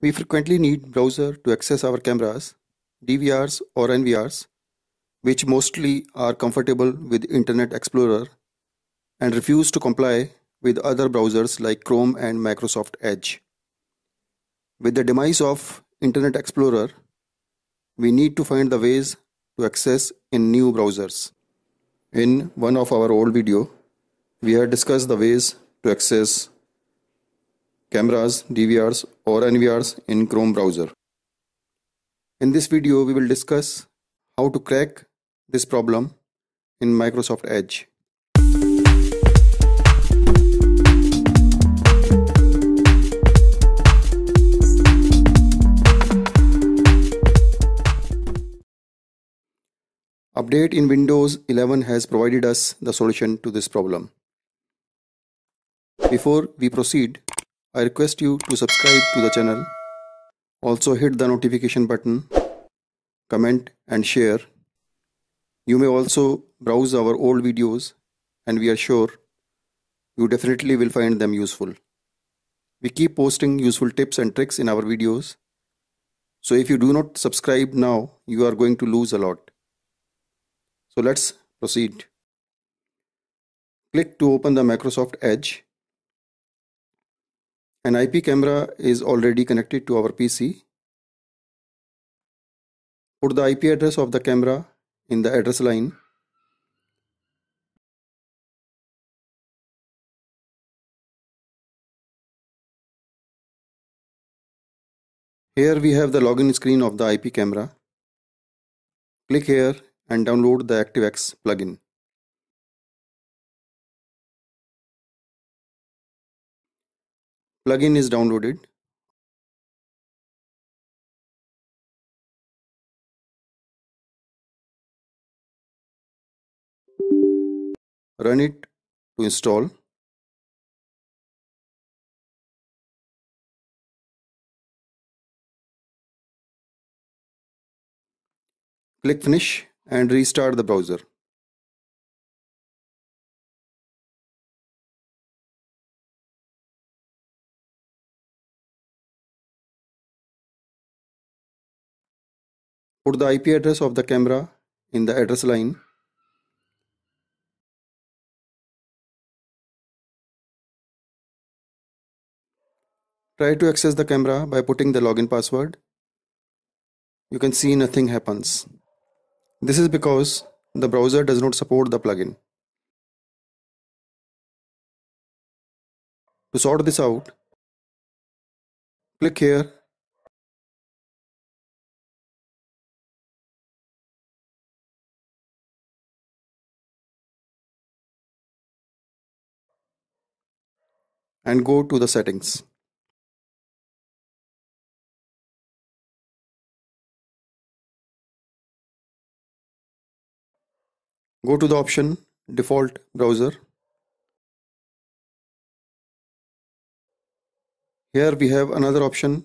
We frequently need browser to access our cameras, DVRs or NVRs, which mostly are comfortable with Internet Explorer and refuse to comply with other browsers like Chrome and Microsoft Edge. With the demise of Internet Explorer, we need to find the ways to access in new browsers. In one of our old video, we had discussed the ways to access cameras, DVRs or NVRs in Chrome browser. In this video we will discuss how to crack this problem in Microsoft Edge. Update in Windows 11 has provided us the solution to this problem. Before we proceed, I request you to subscribe to the channel. Also hit the notification button, comment and share. You may also browse our old videos and we are sure you definitely will find them useful. We keep posting useful tips and tricks in our videos. So if you do not subscribe now, you are going to lose a lot. So let's proceed. Click to open the Microsoft Edge an IP camera is already connected to our PC. Put the IP address of the camera in the address line. Here we have the login screen of the IP camera. Click here and download the ActiveX plugin. plugin is downloaded run it to install click finish and restart the browser Put the IP address of the camera in the address line. Try to access the camera by putting the login password. You can see nothing happens. This is because the browser does not support the plugin. To sort this out, click here and go to the settings go to the option default browser here we have another option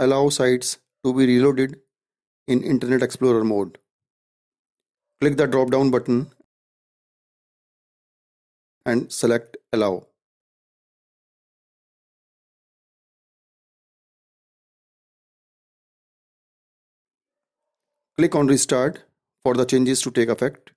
allow sites to be reloaded in internet explorer mode click the drop down button and select allow Click on restart for the changes to take effect.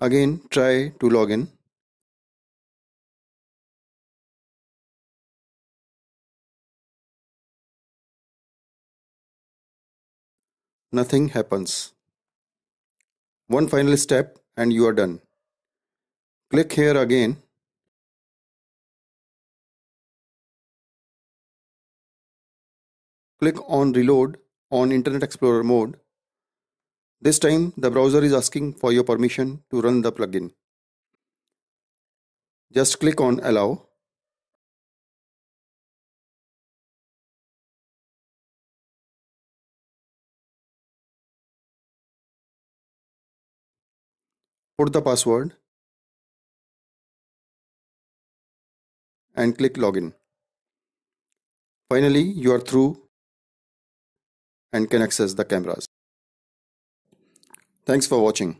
Again, try to log in. Nothing happens. One final step and you are done. Click here again click on reload on internet explorer mode this time the browser is asking for your permission to run the plugin just click on allow put the password and click login. Finally, you are through and can access the cameras. Thanks for watching.